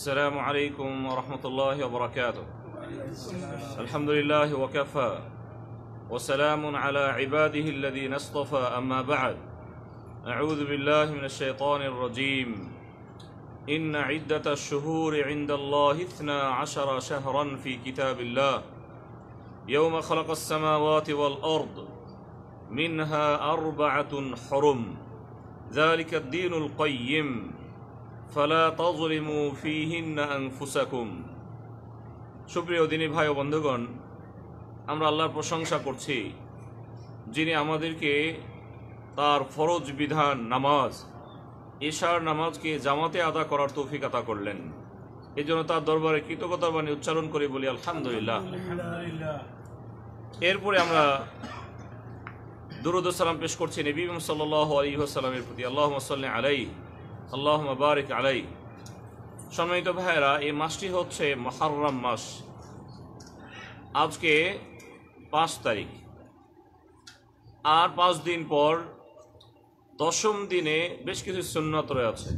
السلام عليكم ورحمة الله وبركاته الحمد لله وكفى وسلام على عباده الذين اصطفى أما بعد أعوذ بالله من الشيطان الرجيم إن عدة الشهور عند الله اثنا عشر شهرا في كتاب الله يوم خلق السماوات والأرض منها أربعة حرم ذلك الدين القيم ফলা تظلموا فيهن ফুসাকুম সুপ্রিয় দিনী ভাই ও বন্ধুগণ আমরা আল্লাহর প্রশংসা করছি যিনি আমাদেরকে তার ফরজ বিধান নামাজ এশার নামাজকে জামাতে আদা করার তৌফিক আতা করলেন এই জন্য তার দরবারে কৃতজ্ঞতা বাণী উচ্চারণ করি বলি আলহামদুলিল্লাহ এরপরে আমরা দুরুদ সালাম পেশ করছি নবী সাল্লাহ আলী সাল্লামের প্রতি আল্লাহ সাল্লাহ আলাই আল্লাহ মুবারক আলাই সম্মানিত ভাইরা এই মাসটি হচ্ছে মহারম মাস আজকে পাঁচ তারিখ আর পাঁচ দিন পর দশম দিনে বেশ কিছু সুন্নত রয়েছে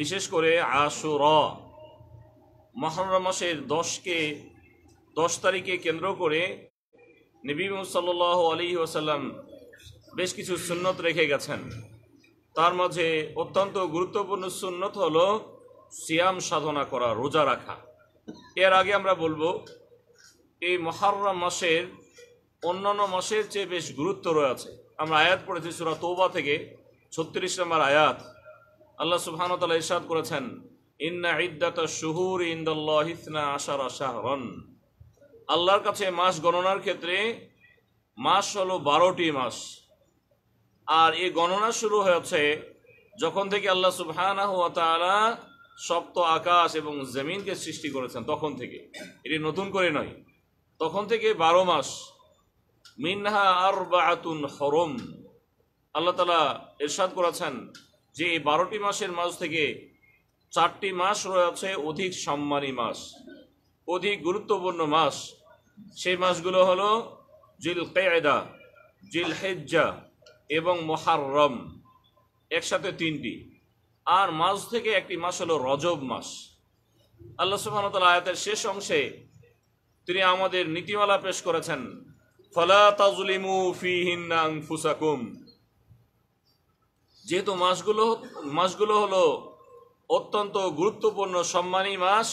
বিশেষ করে আশুর মহরম মাসের দশকে দশ তারিখে কেন্দ্র করে নবী সাল্লাহ আলী ওসাল্লাম বেশ কিছু সুন্নত রেখে গেছেন তার মাঝে অত্যন্ত গুরুত্বপূর্ণ সুন্নত হল সিয়াম সাধনা করা রোজা রাখা এর আগে আমরা বলবো এই মহারম মাসের অন্যান্য মাসের চেয়ে বেশ গুরুত্ব রয়েছে আমরা আয়াত পড়েছি সুরা তৌবা থেকে ছত্রিশ নম্বর আয়াত আল্লাহ সুবহানতাল্লাহ ইসাদ করেছেন ইন্না ইদ্দাত শুহুর ইন্দাল্লাহ আশার আশার আশাহরন আল্লাহর কাছে মাস গণনার ক্ষেত্রে মাস হলো বারোটি মাস আর এই গণনা শুরু হয়েছে যখন থেকে আল্লাহ সুবাহ সপ্ত আকাশ এবং জমিনকে সৃষ্টি করেছেন তখন থেকে এটি নতুন করে নয় তখন থেকে বারো মাস মিনহা আর বাহাতুন হরম আল্লাহ তালা এরশাদ করেছেন যে এই বারোটি মাসের মাস থেকে চারটি মাস রয়েছে অধিক সম্মানী মাস অধিক গুরুত্বপূর্ণ মাস সেই মাসগুলো হলো জিল কেয়দা জিল হেজ্জা এবং মহারম একসাথে তিনটি আর মাস থেকে একটি মাস হলো রজব মাস আল্লাহ সুবাহতাল আয়াতের শেষ অংশে তিনি আমাদের নীতিমালা পেশ করেছেন ফলা তাজলিমু ফিহিন্নাং ফুসাকুম যেহেতু মাসগুলো মাসগুলো হলো অত্যন্ত গুরুত্বপূর্ণ সম্মানী মাস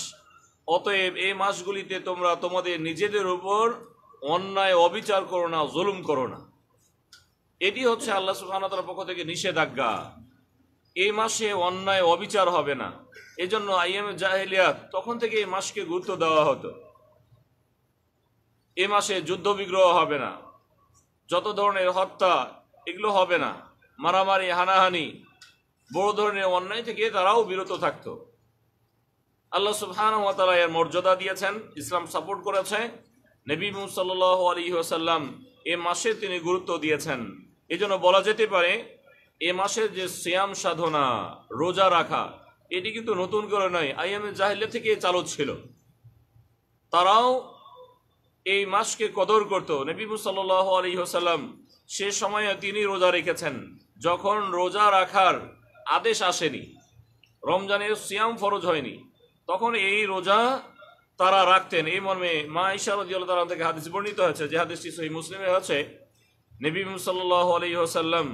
অতএব এই মাসগুলিতে তোমরা তোমাদের নিজেদের উপর অন্যায় অবিচার করো না জুলুম করো না এটি হচ্ছে আল্লাহ সুহানতার পক্ষ থেকে নিষেধাজ্ঞা এই মাসে অন্যায় অবিচার হবে না এজন্য আইএম জাহেলিয়া তখন থেকে এই মাসকে গুরুত্ব দেওয়া হতো এ মাসে যুদ্ধ বিগ্রহ হবে না যত ধরনের হত্যা এগুলো হবে না মারামারি হানাহানি বড় ধরনের অন্যায় থেকে তারাও বিরত থাকত আল্লাহ সুবহান এর মর্যাদা দিয়েছেন ইসলাম সাপোর্ট করেছে নবী মুসাল্লাহ আলী ওসাল্লাম এ মাসে তিনি গুরুত্ব দিয়েছেন এজন্য বলা যেতে পারে এ মাসের যে শ্যাম সাধনা রোজা রাখা এটি কিন্তু নতুন করে নয় আইএমএ জাহিল্লা থেকে চালু ছিল তারাও এই মাসকে কদর করত নবীবু সাল আলী হোসাল্লাম সে সময়ে তিনি রোজা রেখেছেন যখন রোজা রাখার আদেশ আসেনি রমজানের শ্যাম ফরজ হয়নি তখন এই রোজা তারা রাখতেন এই মর্মে মা ইশারদ্দাল থেকে হাদিস বর্ণিত হয়েছে যে হাদিসটি সহি মুসলিমে হচ্ছে নবী সাল্লাহ আলী ওসাল্লাম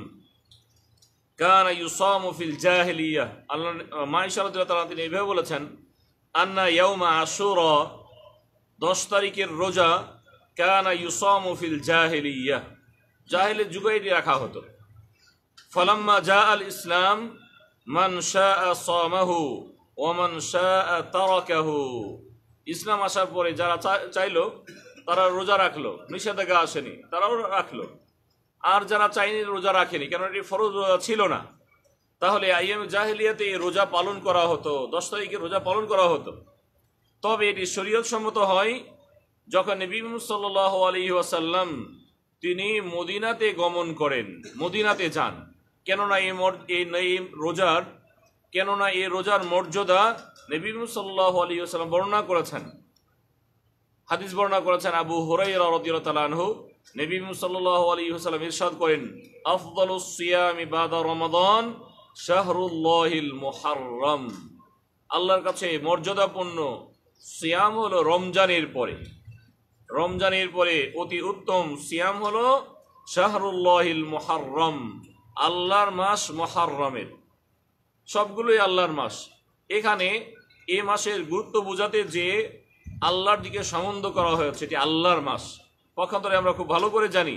কান ইউসামুফিল জাহিলিয়া আল্লাহ মা ইশারদ্দাল তিনি এইভাবে বলেছেন আন্না ইয়ৌমা আসুর দশ তারিখের রোজা কানা ইউসামুফিল জাহিলিয়া জাহিলের যুগেই রাখা হতো ফলাম্মা জা আল ইসলাম মান শাহ সামাহু ওমান শাহ তারকাহু ইসলাম আসার পরে যারা চাইলো তারা রোজা রাখলো নিষেধাজ্ঞা আসেনি তারাও রাখলো আর যারা চাইনি রোজা রাখেনি কেন এটি ফরজ রোজা ছিল না তাহলে আইএম জাহেলিয়াতে রোজা পালন করা হতো দশ তারিখে রোজা পালন করা হতো তবে এটি শরীয়ত সম্মত হয় যখন নবী সাল আলী ওয়াসাল্লাম তিনি মদিনাতে গমন করেন মদিনাতে যান কেননা এই রোজার কেননা এই রোজার মর্যাদা নবী সাল্লাহ আলী আসালাম বর্ণনা করেছেন হাদিস বর্ণনা করেছেন আবু হরাই রদিয়ালহু নবীম সাল্লাহ আলী সাল্লাম ইরশাদ করেন আফদলুসিয়ামি বাদা শাহরুল্লাহিল মোহারম আল্লাহর কাছে মর্যাদাপূর্ণ সিয়াম হলো রমজানের পরে রমজানের পরে অতি উত্তম সিয়াম হলো শাহরুল্লাহিল মোহারম আল্লাহর মাস মোহারমের সবগুলোই আল্লাহর মাস এখানে এ মাসের গুরুত্ব বোঝাতে যে আল্লাহর দিকে সম্বন্ধ করা হয়েছে এটি আল্লাহর মাস পক্ষান্তরে আমরা খুব ভালো করে জানি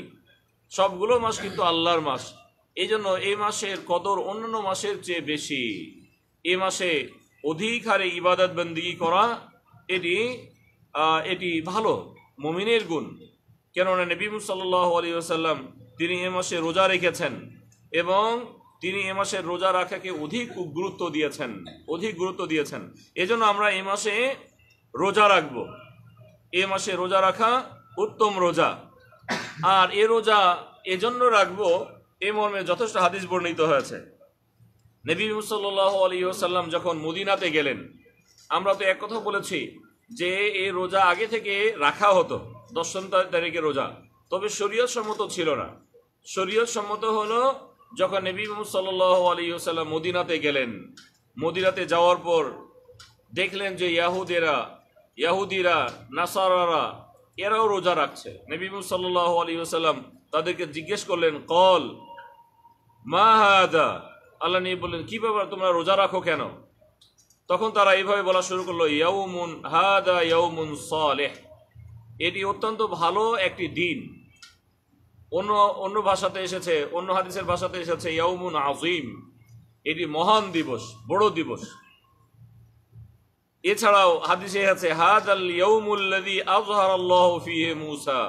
সবগুলো মাস কিন্তু আল্লাহর মাস এই জন্য এই মাসের কদর অন্যান্য মাসের চেয়ে বেশি এ মাসে অধিক হারে ইবাদত বন্দিগি করা এটি এটি ভালো মমিনের গুণ কেননা নবী সাল্লাহ আলী আসাল্লাম তিনি এ মাসে রোজা রেখেছেন এবং তিনি এ মাসের রোজা রাখাকে অধিক গুরুত্ব দিয়েছেন অধিক গুরুত্ব দিয়েছেন এজন্য আমরা এ মাসে রোজা রাখব এ মাসে রোজা রাখা উত্তম রোজা আর এ রোজা এজন্য রাখব এ মর্মে যথেষ্ট হাদিস বর্ণিত হয়েছে নবী মুসাল্লাহ আলী সাল্লাম যখন মদিনাতে গেলেন আমরা তো এক কথা বলেছি যে এ রোজা আগে থেকে রাখা হতো দশম তারিখে রোজা তবে শরীয়ত সম্মত ছিল না শরীয়ত সম্মত হলো যখন নবী মোহাম্মদ সাল্লাহ আলিয়াল্লাম মদিনাতে গেলেন মদিনাতে যাওয়ার পর দেখলেন যে ইয়াহুদেরা ইয়াহুদিরা নাসারারা এরাও রোজা রাখছে নবী মোহাম্মদ সাল্লাহ আলিয়াল্লাম তাদেরকে জিজ্ঞেস করলেন কল মা হাদা আল্লাহ নিয়ে বললেন কী ব্যাপার তোমরা রোজা রাখো কেন তখন তারা এইভাবে বলা শুরু করলো ইয়াউমুন হাদা ইয়াউমুন সলেহ এটি অত্যন্ত ভালো একটি দিন অন্য অন্য ভাষাতে এসেছে অন্য হাদিসের ভাষাতে এসেছে ইয়ুন আজিম এটি মহান দিবস বড় দিবস এছাড়াও হাদিসে আছে হাজ আল ইয়াউমুল্লাদি আজহার আল্লাহ ফিহে মুসা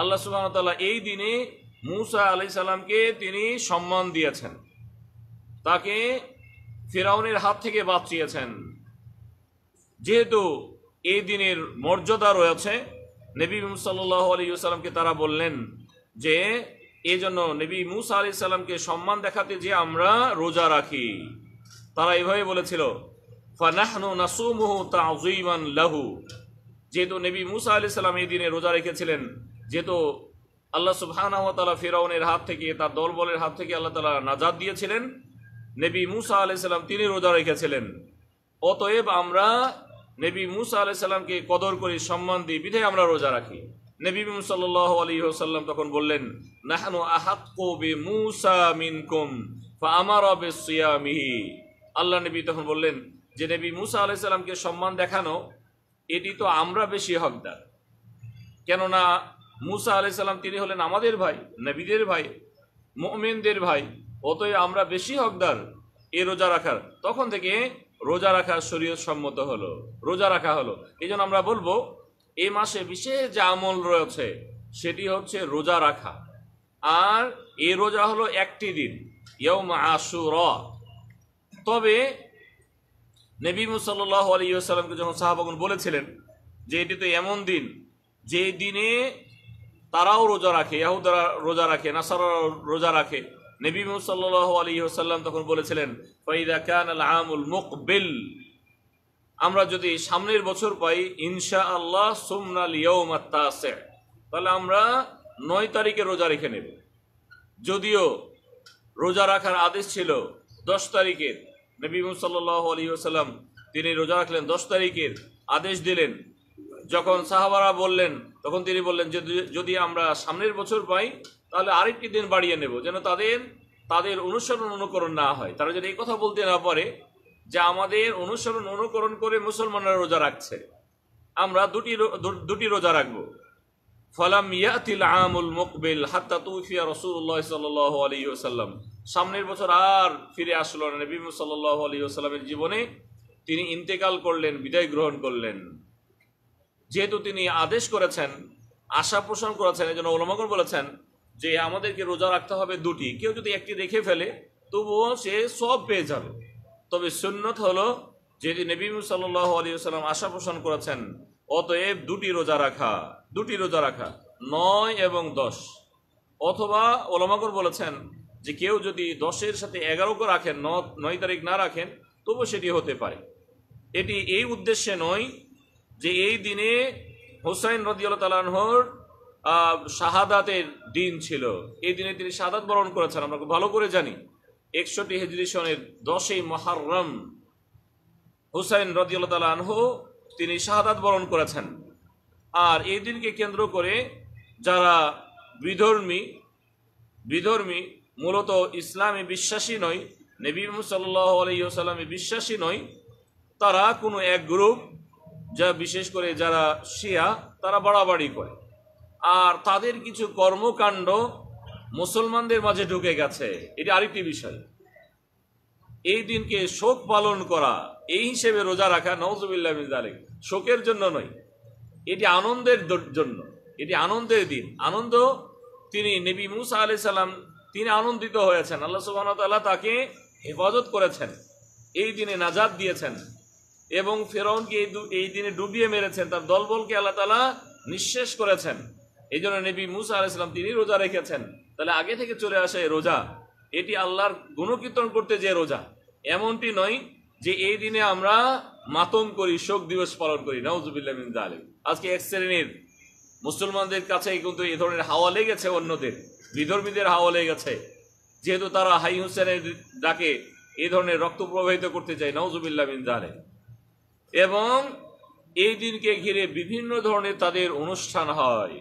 আল্লাহ সুবহান এই দিনে মুসা আলি সাল্লামকে তিনি সম্মান দিয়েছেন তাকে ফেরাউনের হাত থেকে বাঁচিয়েছেন যেহেতু এই দিনের মর্যাদা রয়েছে নবী সাল্লাহ আলী সাল্লামকে তারা বললেন যে এজন্য নবী মুসা আলি সাল্লামকে সম্মান দেখাতে যে আমরা রোজা রাখি তারা এভাবে বলেছিল লাহু যেহেতু নবী মুসা আলি সাল্লাম এই দিনে রোজা রেখেছিলেন যেহেতু আল্লাহ তালা ফেরাউনের হাত থেকে তার দলবলের হাত থেকে আল্লাহ তালা নাজাদ দিয়েছিলেন নবী মুসা আলি সাল্লাম তিনি রোজা রেখেছিলেন অতএব আমরা নবী মুসা আলি সাল্লামকে কদর করি সম্মান দিই বিধে আমরা রোজা রাখি নবীম সাল আলী সাল্লাম তখন বললেন নাহানু আহাকি বে মুসা মিনকুম আমার অবে সিয়ামিহি আল্লাহ নবী তখন বললেন যে নবী মুসা আলাই সাল্লামকে সম্মান দেখানো এটি তো আমরা বেশি হকদার কেননা মুসা আলাই সাল্লাম তিনি হলেন আমাদের ভাই নবীদের ভাই মোমেনদের ভাই অতএব আমরা বেশি হকদার এ রোজা রাখার তখন থেকে রোজা রাখার শরীয়ত সম্মত হলো রোজা রাখা হলো এই আমরা বলবো এ মাসে বিশেষ যে আমল রয়েছে সেটি হচ্ছে রোজা রাখা আর এ রোজা হলো একটি দিন তবে নবী মুসাল্লাহ আলিয়াল্লামকে যখন সাহাবগুন বলেছিলেন যে এটি তো এমন দিন যে দিনে তারাও রোজা রাখে ইয়াহুদারা রোজা রাখে নাসারা রোজা রাখে নবী মুসাল্লাহ আলী সাল্লাম তখন বলেছিলেন ফাইদা কান আল আমুল মুকবিল আমরা যদি সামনের বছর পাই ইনশা আল্লাহ সোমনাল তাহলে আমরা নয় তারিখে রোজা রেখে নেব যদিও রোজা রাখার আদেশ ছিল দশ তারিখের নবী সাল্লাহ আলী আসাল্লাম তিনি রোজা রাখলেন দশ তারিখের আদেশ দিলেন যখন সাহাবারা বললেন তখন তিনি বললেন যে যদি আমরা সামনের বছর পাই তাহলে আরেকটি দিন বাড়িয়ে নেব যেন তাদের তাদের অনুসরণ অনুকরণ না হয় তারা যদি এই কথা বলতে না পারে যা আমাদের অনুসরণ অনুকরণ করে মুসলমানরা রোজা রাখছে আমরা দুটি দুটি রোজা রাখব ফলাম ইয়াতিল আমুল মুকবিল হাত্তা তুফিয়া রসুল্লাহ সাল্লাহ আলী ওসাল্লাম সামনের বছর আর ফিরে আসলো না নবী সাল্লাহ আলী ওসাল্লামের জীবনে তিনি ইন্তেকাল করলেন বিদায় গ্রহণ করলেন যেহেতু তিনি আদেশ করেছেন আশা পোষণ করেছেন এজন্য ওলমাগন বলেছেন যে আমাদেরকে রোজা রাখতে হবে দুটি কেউ যদি একটি রেখে ফেলে তবুও সে সব পেয়ে যাবে তবে সুন্নত হলো যেটি নবী সাল আলী সাল্লাম আশা পোষণ করেছেন অতএব দুটি রোজা রাখা দুটি রোজা রাখা নয় এবং দশ অথবা ওলামাকর বলেছেন যে কেউ যদি দশের সাথে এগারোকে রাখেন নয় তারিখ না রাখেন তবু সেটি হতে পারে এটি এই উদ্দেশ্যে নয় যে এই দিনে হোসাইন রদিয়াল তালানহর শাহাদাতের দিন ছিল এই দিনে তিনি শাহাদাত বরণ করেছেন আমরা ভালো করে জানি একষট্টি হেজরি সনের দশই মহারম হুসাইন রদিউল্লা আনহু তিনি শাহাদাত বরণ করেছেন আর এই দিনকে কেন্দ্র করে যারা বিধর্মী বিধর্মী মূলত ইসলামে বিশ্বাসী নয় নবী সাল্লাহ আলাইসাল্লামে বিশ্বাসী নয় তারা কোনো এক গ্রুপ যা বিশেষ করে যারা শিয়া তারা বাড়াবাড়ি করে আর তাদের কিছু কর্মকাণ্ড মুসলমানদের মাঝে ঢুকে গেছে এটি আরেকটি বিষয় এই দিনকে শোক পালন করা এই হিসেবে রোজা রাখা নজবুল্লাহ আলিক শোকের জন্য নয় এটি আনন্দের জন্য এটি আনন্দের দিন আনন্দ তিনি নেবী মুসা আলি সাল্লাম তিনি আনন্দিত হয়েছেন আল্লাহ সুবাহ তাল্লাহ তাকে হেফাজত করেছেন এই দিনে নাজাদ দিয়েছেন এবং ফেরাউনকে এই দিনে ডুবিয়ে মেরেছেন তার দলবলকে আল্লাহ তালা নিঃশেষ করেছেন এই জন্য নেবী মুসা সাল্লাম তিনি রোজা রেখেছেন তাহলে আগে থেকে চলে আসে রোজা এটি আল্লাহর গুণকীর্তন করতে যে রোজা এমনটি নয় যে এই দিনে আমরা মাতম করি শোক দিবস পালন করি নওয়াজুবিল্লাহ আলিম আজকে এক শ্রেণীর মুসলমানদের কাছে কিন্তু এ ধরনের হাওয়া লেগেছে অন্যদের বিধর্মীদের হাওয়া লেগেছে যেহেতু তারা হাই হুসেনের ডাকে এই ধরনের রক্ত প্রবাহিত করতে চায় নওয়াজুবিল্লাহ আলিম এবং এই দিনকে ঘিরে বিভিন্ন ধরনের তাদের অনুষ্ঠান হয়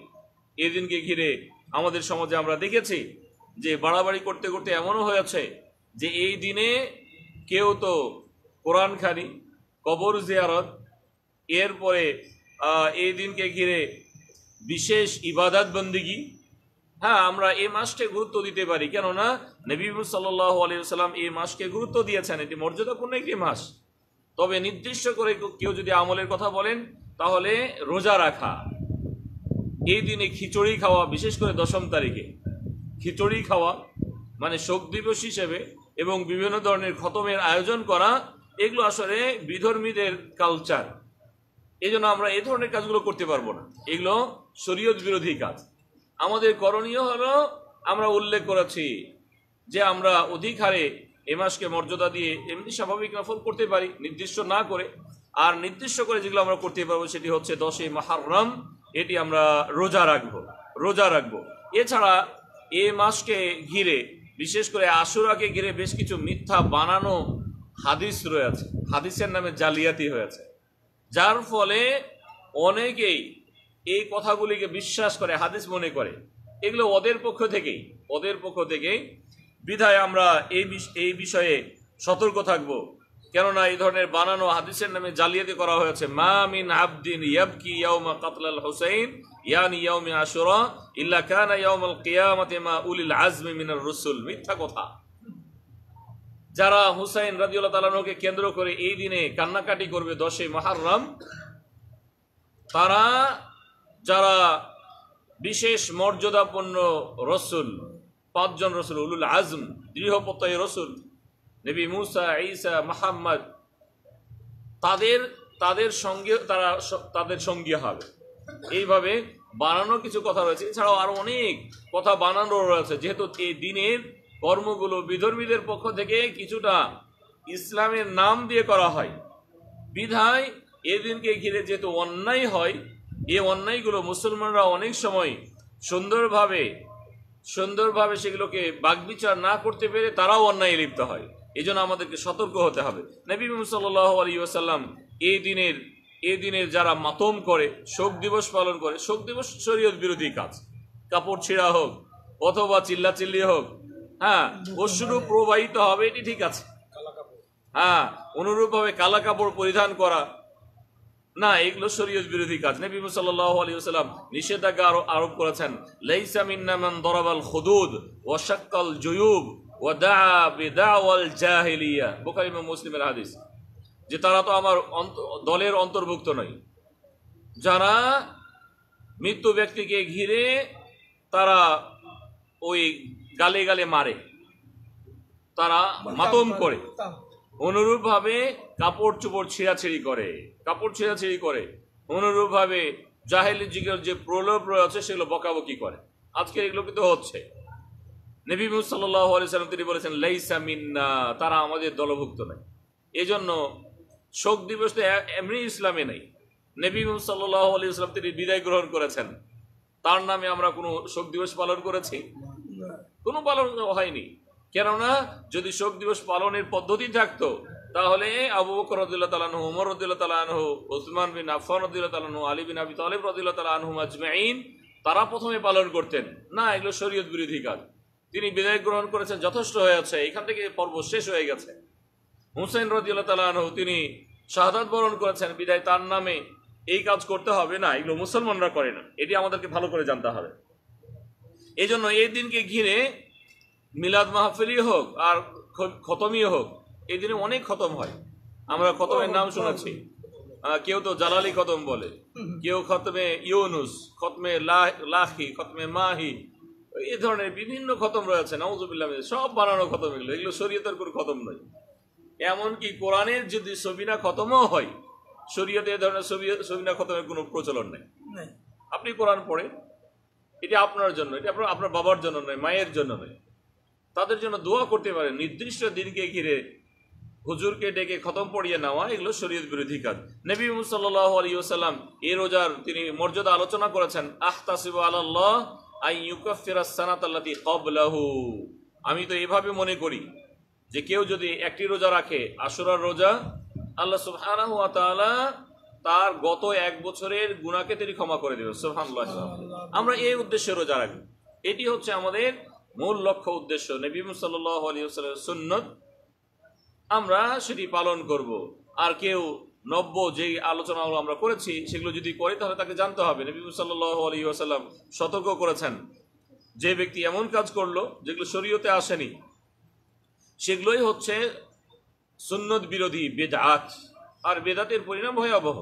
এই দিনকে ঘিরে আমাদের সমাজে আমরা দেখেছি যে বাড়াবাড়ি করতে করতে এমনও হয়েছে যে এই দিনে কেউ তো কোরআন খানি কবর জিয়ারত এরপরে এই দিনকে ঘিরে বিশেষ ইবাদত বন্দিগি হ্যাঁ আমরা এই মাসকে গুরুত্ব দিতে পারি কেননা নবীবুল সাল্লাহ আলিয়াল্লাম এই মাসকে গুরুত্ব দিয়েছেন এটি মর্যাদাপূর্ণ একটি মাস তবে নির্দিষ্ট করে কেউ যদি আমলের কথা বলেন তাহলে রোজা রাখা এই দিনে খিচুড়ি খাওয়া বিশেষ করে দশম তারিখে খিচুড়ি খাওয়া মানে শোক দিবস হিসেবে এবং বিভিন্ন ধরনের খতমের আয়োজন করা এগুলো আসলে বিধর্মীদের কালচার এই জন্য আমরা এই ধরনের কাজগুলো করতে পারবো না এগুলো শরীয়ত বিরোধী কাজ আমাদের করণীয় হলো আমরা উল্লেখ করেছি যে আমরা অধিক হারে এ মাসকে মর্যাদা দিয়ে এমনি স্বাভাবিক নফল করতে পারি নির্দিষ্ট না করে আর নির্দিষ্ট করে যেগুলো আমরা করতে পারবো সেটি হচ্ছে দশই মাহারম এটি আমরা রোজা রাখব রোজা রাখব এছাড়া এ মাসকে ঘিরে বিশেষ করে আশুরাকে ঘিরে বেশ কিছু মিথ্যা বানানো হাদিস রয়েছে হাদিসের নামে জালিয়াতি হয়েছে যার ফলে অনেকেই এই কথাগুলিকে বিশ্বাস করে হাদিস মনে করে এগুলো ওদের পক্ষ থেকেই ওদের পক্ষ থেকেই বিধায় আমরা এই এই বিষয়ে সতর্ক থাকবো কেননা এই ধরনের বানানো হাদিসের নামে জালিয়াতি করা হয়েছে মামিন মিন আবদিন ইয়াবকি ইয়াউমা কাতলাল হুসাইন ইয়ানি ইয়াউমি আশুরা ইল্লা কানা ইয়াউমাল কিয়ামাতি মা উলিল আজমি মিনার রসুল মিথ্যা কথা যারা হুসাইন রাদিউল্লাহ তাআলাকে কেন্দ্র করে এই দিনে কান্নাকাটি করবে দশই মুহররম তারা যারা বিশেষ মর্যাদাপূর্ণ রসুল পাঁচজন রসুল উলুল আজম দৃঢ়প্রত্যয় রসুল নবী মুসা ঈসা মোহাম্মদ তাদের তাদের সঙ্গে তারা তাদের সঙ্গী হবে এইভাবে বানানো কিছু কথা রয়েছে এছাড়াও আরও অনেক কথা বানানো রয়েছে যেহেতু এই দিনের কর্মগুলো বিধর্মীদের পক্ষ থেকে কিছুটা ইসলামের নাম দিয়ে করা হয় বিধায় এদিনকে ঘিরে যেহেতু অন্যায় হয় এই অন্যায়গুলো মুসলমানরা অনেক সময় সুন্দরভাবে সুন্দরভাবে সেগুলোকে বাগবিচার না করতে পেরে তারাও অন্যায় লিপ্ত হয় এই জন্য আমাদেরকে সতর্ক হতে হবে নবী সাল্লাহ আলী আসাল্লাম এই দিনের এই দিনের যারা মাতম করে শোক দিবস পালন করে শোক দিবস শরীয়ত বিরোধী কাজ কাপড় ছিঁড়া হোক অথবা চিল্লাচিল্লি হোক হ্যাঁ অশ্রু প্রবাহিত হবে এটি ঠিক আছে হ্যাঁ অনুরূপভাবে কালা কাপড় পরিধান করা না এগুলো শরীয়ত বিরোধী কাজ নবী সাল্লাহ আলী আসাল্লাম নিষেধাজ্ঞা আরোপ করেছেন লেইসামিন মিন্নামান দরাবাল হদুদ ওয়াশাক্কাল জয়ুব মুসলিমের হাদিস যে তারা তো আমার দলের অন্তর্ভুক্ত নয় যারা মৃত্যু ব্যক্তিকে ঘিরে তারা ওই গালে গালে মারে তারা মানে মাতম করে অনুরূপভাবে কাপড় চোপড় ছিঁড়াছিড়ি করে কাপড় ছিঁড়াছিড়ি করে অনুরূপভাবে জাহেলি জিগের যে প্রলোভ রয়েছে সেগুলো বকাবকি করে আজকে এগুলো কিন্তু হচ্ছে নবীব সাল্লাহ আলিয়াল্লাম তিনি বলেছেন লাইসা মিন্না তারা আমাদের দলভুক্ত নয় এজন্য শোক দিবস তো এমনি ইসলামে নেই নবী সাল্লাহ আলিয়াল্লাম তিনি বিদায় গ্রহণ করেছেন তার নামে আমরা কোনো শোক দিবস পালন করেছি কোনো পালন হয়নি কেননা যদি শোক দিবস পালনের পদ্ধতি থাকতো তাহলে আবু বকর রদুল্লাহ তালানহ উমর রদুল্লাহ তালানহ ওসমান বিন আফান রদুল্লাহ তালানহ আলী বিন আবি তালেব রদুল্লাহ তালানহ মাজমাইন তারা প্রথমে পালন করতেন না এগুলো শরীয়ত বিরোধী কাজ তিনি বিদায় গ্রহণ করেছেন যথেষ্ট হয়েছে এখান থেকে পর্ব শেষ হয়ে গেছে হুসেন রাজিউল্লাহ তিনি শাহাদ বরণ করেছেন বিদায় তার নামে এই কাজ করতে হবে না এগুলো মুসলমানরা করে না এটি আমাদেরকে ভালো করে জানতে হবে এই জন্য এই দিনকে ঘিরে মিলাদ মাহফিলই হোক আর খতমই হোক এই দিনে অনেক খতম হয় আমরা খতমের নাম শুনেছি কেউ তো জালালি খতম বলে কেউ খতমে ইউনুস খতমে লাহি খতমে মাহি এই ধরনের বিভিন্ন খতম রয়েছে নওয়াজুবিল্লাহ সব বানানো খতম এগুলো এগুলো শরীয়তের কোনো খতম নয় এমনকি কোরআনের যদি সবিনা খতমও হয় শরীয়তে এ ধরনের সবিনা খতমের কোনো প্রচলন নেই আপনি কোরআন পড়ে এটা আপনার জন্য এটা আপনার আপনার বাবার জন্য নয় মায়ের জন্য নয় তাদের জন্য দোয়া করতে পারেন নির্দিষ্ট দিনকে ঘিরে হুজুরকে ডেকে খতম পড়িয়ে নেওয়া এগুলো শরীয়ত বিরোধী কাজ নবী সাল্লাহ আলী ওসাল্লাম এ রোজার তিনি মর্যাদা আলোচনা করেছেন তাসিব আল্লাহ আই সানাত আমি তো এভাবে মনে করি যে কেউ যদি একটি রোজা রাখে আসরার রোজা আল্লাহ সুবহানাহু তার গত এক বছরের গুণাকে তিনি ক্ষমা করে দেবে সুবহানাল্লাহ আমরা এই উদ্দেশ্যে রোজা রাখি এটি হচ্ছে আমাদের মূল লক্ষ্য উদ্দেশ্য নবী সাল্লাল্লাহু আলাইহি ওয়াসাল্লামের আমরা সেটি পালন করব আর কেউ নব্য যেই আলোচনাগুলো আমরা করেছি সেগুলো যদি করে তাহলে তাকে জানতে হবে নবী সাল্লাহ আসাল্লাম সতর্ক করেছেন যে ব্যক্তি এমন কাজ করলো যেগুলো শরীয়তে আসেনি সেগুলোই হচ্ছে সুন্নত বিরোধী বেদাত আর বেদাতের পরিণাম ভয়াবহ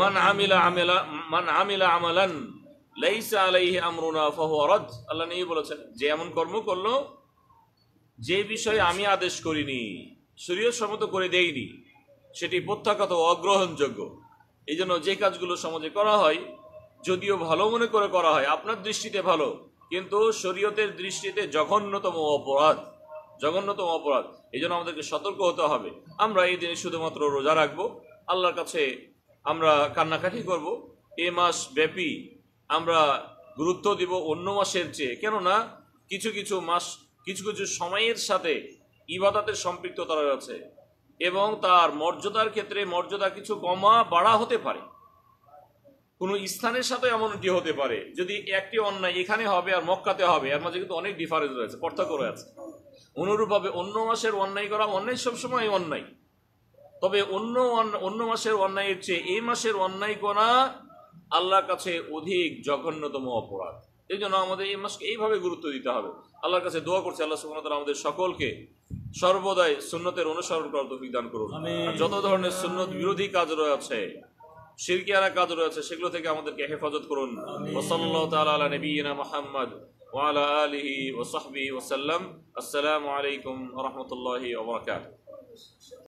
মান আমিলা আমেলা মান আমিলা আমালান লাইসা আলাইহি আমরুনা ফাহু আরাদ আল্লাহ নেই বলেছেন যে এমন কর্ম করলো যে বিষয়ে আমি আদেশ করিনি শরীয় সম্মত করে দেইনি সেটি প্রত্যাখ্যাত অগ্রহণযোগ্য এই জন্য যে কাজগুলো সমাজে করা হয় যদিও ভালো মনে করে করা হয় আপনার দৃষ্টিতে ভালো কিন্তু শরীয়তের দৃষ্টিতে জঘন্যতম অপরাধ জঘন্যতম অপরাধ এই জন্য আমাদেরকে সতর্ক হতে হবে আমরা এই দিনে শুধুমাত্র রোজা রাখবো আল্লাহর কাছে আমরা কান্নাকাটি করব এ মাস ব্যাপী আমরা গুরুত্ব দিব অন্য মাসের চেয়ে কেননা কিছু কিছু মাস কিছু কিছু সময়ের সাথে ইবাদাতের সম্পৃক্ততা রয়েছে এবং তার মর্যাদার ক্ষেত্রে মর্যাদা কিছু কমা বাড়া হতে পারে কোনো স্থানের সাথে এমনটি হতে পারে যদি একটি অন্যায় এখানে হবে আর মক্কাতে হবে এর মাঝে কিন্তু অনেক ডিফারেন্স রয়েছে পার্থক্য রয়েছে অনুরূপভাবে অন্য মাসের অন্যায় করা অন্যায় সবসময় অন্যায় তবে অন্য অন্য মাসের অন্যায়ের চেয়ে এই মাসের অন্যায় করা আল্লাহর কাছে অধিক জঘন্যতম অপরাধ এই জন্য আমাদের এই মাসকে এইভাবে গুরুত্ব দিতে হবে আল্লাহর কাছে দোয়া করছে আল্লাহ সুমতলা আমাদের সকলকে সর্বদাই সুন্নতের অনুসরণ করার তৌফিক দান করুন যত ধরনের সুন্নত বিরোধী কাজ রয়েছে শিরকিয়ারা কাজ রয়েছে সেগুলো থেকে আমাদেরকে হেফাজত করুন ওসল্লা তালা আলা নবীনা মোহাম্মদ ওয়ালা আলিহি ওসাহবি ওসাল্লাম আসসালামু আলাইকুম রহমতুল্লাহি ওবরাকাত